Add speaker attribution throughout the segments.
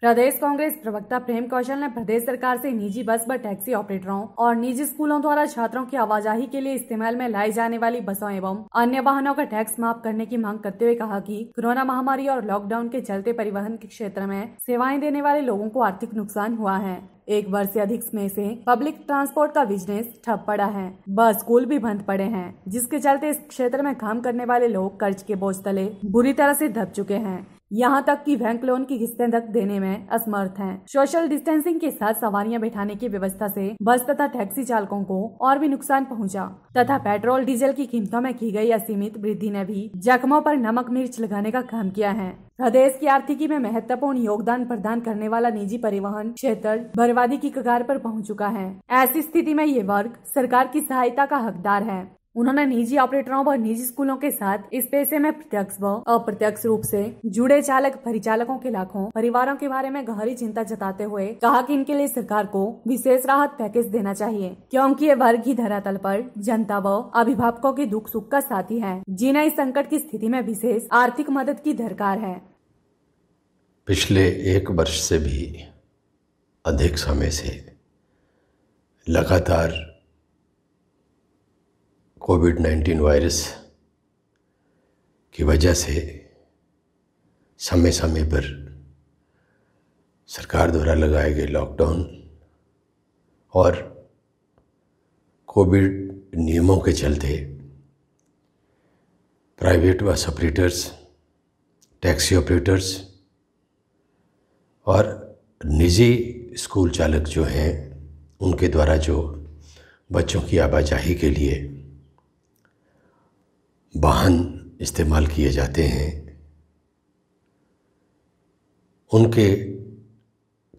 Speaker 1: प्रदेश कांग्रेस प्रवक्ता प्रेम कौशल ने प्रदेश सरकार से निजी बस व टैक्सी ऑपरेटरों और निजी स्कूलों द्वारा छात्रों की आवाजाही के लिए इस्तेमाल में लाई जाने वाली बसों एवं अन्य वाहनों का टैक्स माफ करने की मांग करते हुए कहा कि कोरोना महामारी और लॉकडाउन के चलते परिवहन के क्षेत्र में सेवाएं देने वाले लोगों को आर्थिक नुकसान हुआ है एक वर्ष से अधिक समय से पब्लिक ट्रांसपोर्ट का बिजनेस ठप पड़ा है बस स्कूल भी बंद पड़े हैं जिसके चलते इस क्षेत्र में काम करने वाले लोग कर्ज के बोझ तले बुरी तरह से दब चुके हैं यहाँ तक कि बैंक लोन की किस्तें तक देने में असमर्थ हैं। सोशल डिस्टेंसिंग के साथ सवारियां बैठाने की व्यवस्था से बस तथा टैक्सी चालकों को और भी नुकसान पहुंचा तथा पेट्रोल डीजल की कीमतों में की गई असीमित वृद्धि ने भी जख्मों पर नमक मिर्च लगाने का काम किया है प्रदेश की आर्थिकी में महत्वपूर्ण योगदान प्रदान करने वाला निजी परिवहन क्षेत्र बर्बादी की कगार पर पहुंच चुका है ऐसी स्थिति में ये वर्ग सरकार की सहायता का हकदार है उन्होंने निजी ऑपरेटरों व निजी स्कूलों के साथ इस पैसे में प्रत्यक्ष व अप्रत्यक्ष रूप से जुड़े चालक परिचालकों के लाखों परिवारों के बारे में गहरी चिंता जताते हुए कहा कि इनके लिए सरकार को विशेष राहत पैकेज देना चाहिए क्योंकि ये वर्ग ही धरातल पर जनता व अभिभावकों के दुख सुख का साथी है जिन्हें इस संकट की स्थिति में विशेष आर्थिक मदद की दरकार है
Speaker 2: पिछले एक वर्ष से भी अधिक समय से लगातार कोविड नाइन्टीन वायरस की वजह से समय समय पर सरकार द्वारा लगाए गए लॉकडाउन और कोविड नियमों के चलते private bus operators taxi operators और निजी स्कूल चालक जो हैं उनके द्वारा जो बच्चों की आवाजाही के लिए वाहन इस्तेमाल किए जाते हैं उनके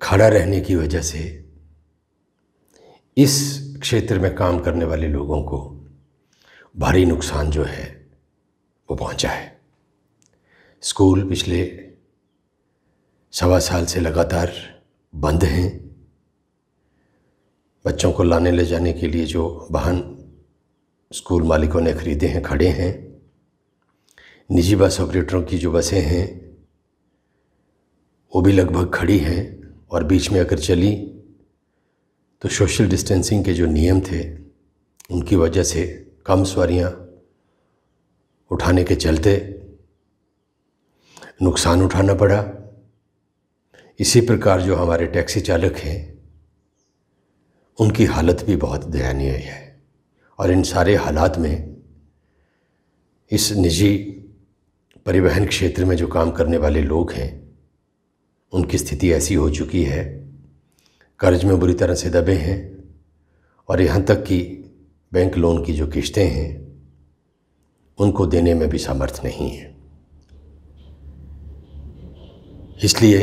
Speaker 2: खड़ा रहने की वजह से इस क्षेत्र में काम करने वाले लोगों को भारी नुकसान जो है वो पहुंचा है स्कूल पिछले सवा साल से लगातार बंद हैं बच्चों को लाने ले जाने के लिए जो वाहन स्कूल मालिकों ने खरीदे हैं खड़े हैं निजी बस ऑपरेटरों की जो बसें हैं वो भी लगभग खड़ी हैं और बीच में अगर चली तो सोशल डिस्टेंसिंग के जो नियम थे उनकी वजह से कम सवारियाँ उठाने के चलते नुकसान उठाना पड़ा इसी प्रकार जो हमारे टैक्सी चालक हैं उनकी हालत भी बहुत दयनीय है और इन सारे हालात में इस निजी परिवहन क्षेत्र में जो काम करने वाले लोग हैं उनकी स्थिति ऐसी हो चुकी है कर्ज में बुरी तरह से दबे हैं और यहाँ तक कि बैंक लोन की जो किश्तें हैं उनको देने में भी समर्थ नहीं है इसलिए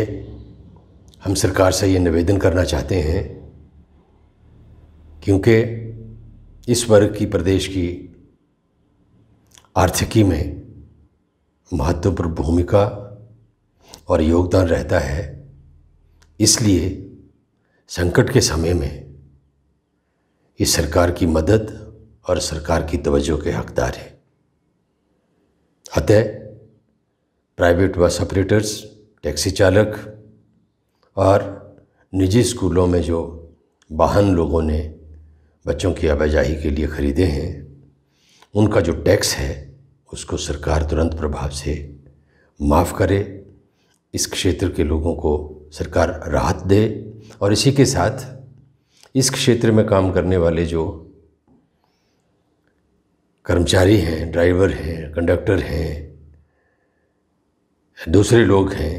Speaker 2: हम सरकार से ये निवेदन करना चाहते हैं क्योंकि इस वर्ग की प्रदेश की आर्थिकी में महत्वपूर्ण भूमिका और योगदान रहता है इसलिए संकट के समय में इस सरकार की मदद और सरकार की तवज्जो के हकदार हैं अतः प्राइवेट बस ऑपरेटर्स टैक्सी चालक और निजी स्कूलों में जो वाहन लोगों ने बच्चों की आवाजाही के लिए ख़रीदे हैं उनका जो टैक्स है उसको सरकार तुरंत प्रभाव से माफ़ करे इस क्षेत्र के लोगों को सरकार राहत दे और इसी के साथ इस क्षेत्र में काम करने वाले जो कर्मचारी हैं ड्राइवर हैं कंडक्टर हैं दूसरे लोग हैं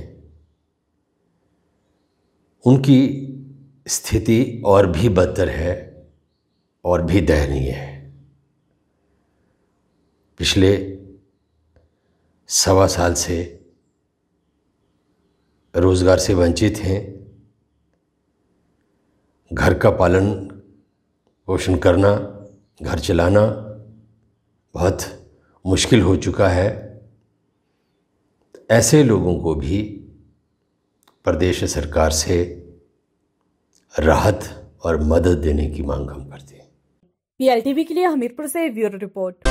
Speaker 2: उनकी स्थिति और भी बदतर है और भी दयनीय है पिछले सवा साल से रोज़गार से वंचित हैं घर का पालन पोषण करना घर चलाना बहुत मुश्किल हो चुका है ऐसे लोगों को भी प्रदेश सरकार से राहत और मदद देने की मांग हम करते हैं
Speaker 1: पीएलटीवी के लिए हमीरपुर से ब्यूरो रिपोर्ट